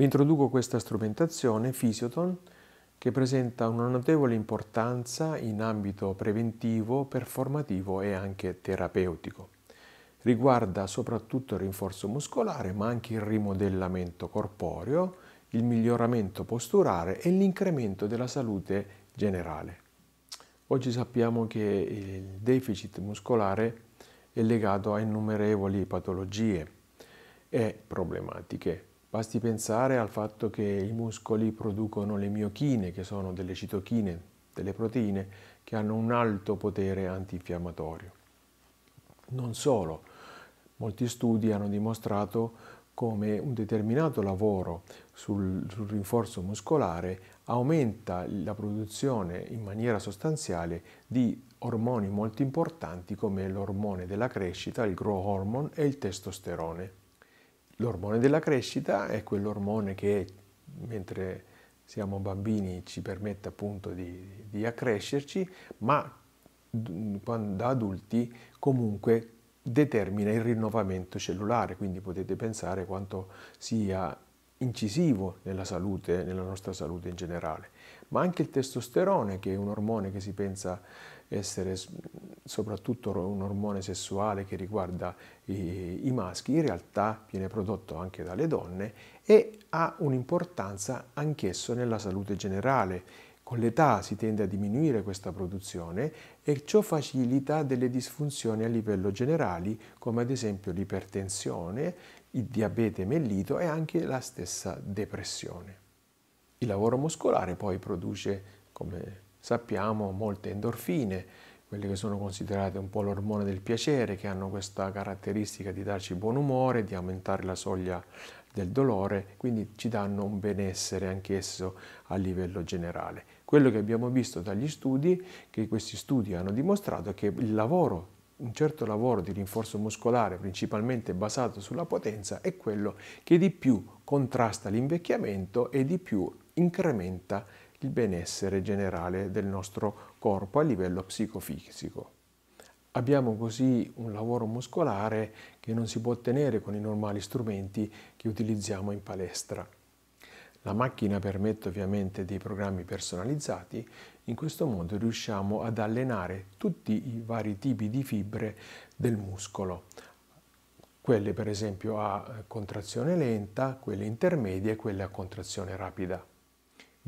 Vi introduco questa strumentazione, Physioton, che presenta una notevole importanza in ambito preventivo, performativo e anche terapeutico. Riguarda soprattutto il rinforzo muscolare, ma anche il rimodellamento corporeo, il miglioramento posturale e l'incremento della salute generale. Oggi sappiamo che il deficit muscolare è legato a innumerevoli patologie e problematiche Basti pensare al fatto che i muscoli producono le miochine, che sono delle citochine, delle proteine, che hanno un alto potere antinfiammatorio. Non solo, molti studi hanno dimostrato come un determinato lavoro sul, sul, rinforzo muscolare aumenta la produzione in maniera sostanziale di ormoni molto importanti come l'ormone della crescita, il growth hormone e il testosterone. L'ormone della crescita è quell'ormone che mentre siamo bambini ci permette appunto di, di accrescerci, ma da adulti comunque determina il rinnovamento cellulare, quindi potete pensare quanto sia incisivo nella salute, nella nostra salute in generale ma anche il testosterone, che è un ormone che si pensa essere soprattutto un ormone sessuale che riguarda i, i maschi, in realtà viene prodotto anche dalle donne e ha un'importanza anch'esso nella salute generale. Con l'età si tende a diminuire questa produzione e ciò facilita delle disfunzioni a livello generale, come ad esempio l'ipertensione, il diabete mellito e anche la stessa depressione. Il lavoro muscolare poi produce, come sappiamo, molte endorfine, quelle che sono considerate un po' l'ormone del piacere, che hanno questa caratteristica di darci buon umore, di aumentare la soglia del dolore, quindi ci danno un benessere anch'esso a livello generale. Quello che abbiamo visto dagli studi, che questi studi hanno dimostrato, è che il lavoro un certo lavoro di rinforzo muscolare principalmente basato sulla potenza è quello che di più contrasta l'invecchiamento e di più incrementa il benessere generale del nostro corpo a livello psicofisico. Abbiamo così un lavoro muscolare che non si può ottenere con i normali strumenti che utilizziamo in palestra. La macchina permette ovviamente dei programmi personalizzati, in questo modo riusciamo ad allenare tutti i vari tipi di fibre del muscolo, quelle per esempio a contrazione lenta, quelle intermedie e quelle a contrazione rapida.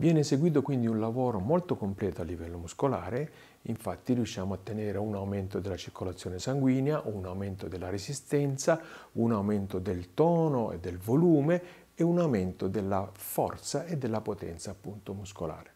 Viene eseguito quindi un lavoro molto completo a livello muscolare, infatti riusciamo a ottenere un aumento della circolazione sanguigna, un aumento della resistenza, un aumento del tono e del volume e un aumento della forza e della potenza appunto muscolare.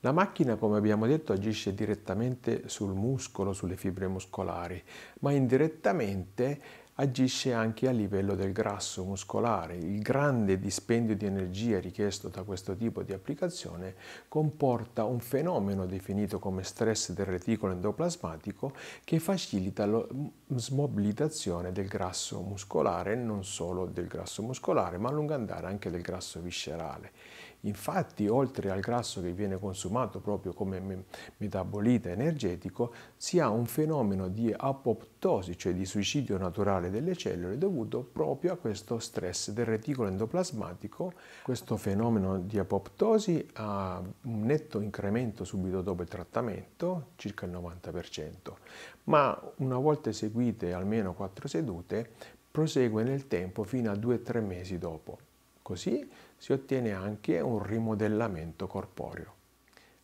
La macchina, come abbiamo detto, agisce direttamente sul muscolo, sulle fibre muscolari, ma indirettamente agisce anche a livello del grasso muscolare. Il grande dispendio di energia richiesto da questo tipo di applicazione comporta un fenomeno definito come stress del reticolo endoplasmatico che facilita la smobilitazione del grasso muscolare, non solo del grasso muscolare, ma a lungo andare anche del grasso viscerale. Infatti, oltre al grasso che viene consumato proprio come metabolite energetico, si ha un fenomeno di apoptosi, cioè di suicidio naturale delle cellule, dovuto proprio a questo stress del reticolo endoplasmatico. Questo fenomeno di apoptosi ha un netto incremento subito dopo il trattamento, circa il 90%, ma una volta eseguite almeno 4 sedute, prosegue nel tempo fino a 2-3 mesi dopo. Così si ottiene anche un rimodellamento corporeo.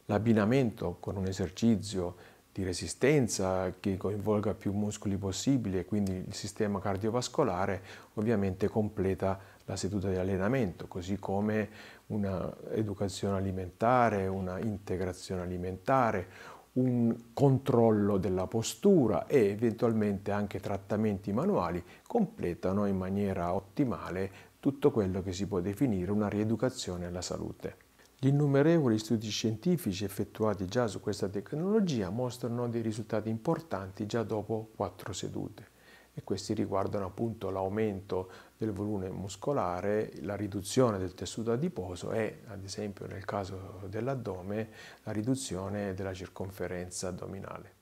L'abbinamento con un esercizio di resistenza che coinvolga più muscoli possibile e quindi il sistema cardiovascolare ovviamente completa la seduta di allenamento, così come un'educazione alimentare, una integrazione alimentare, un controllo della postura e eventualmente anche trattamenti manuali completano in maniera ottimale tutto quello che si può definire una rieducazione alla salute. Gli innumerevoli studi scientifici effettuati già su questa tecnologia mostrano dei risultati importanti già dopo quattro sedute e questi riguardano appunto l'aumento del volume muscolare, la riduzione del tessuto adiposo e, ad esempio nel caso dell'addome, la riduzione della circonferenza addominale.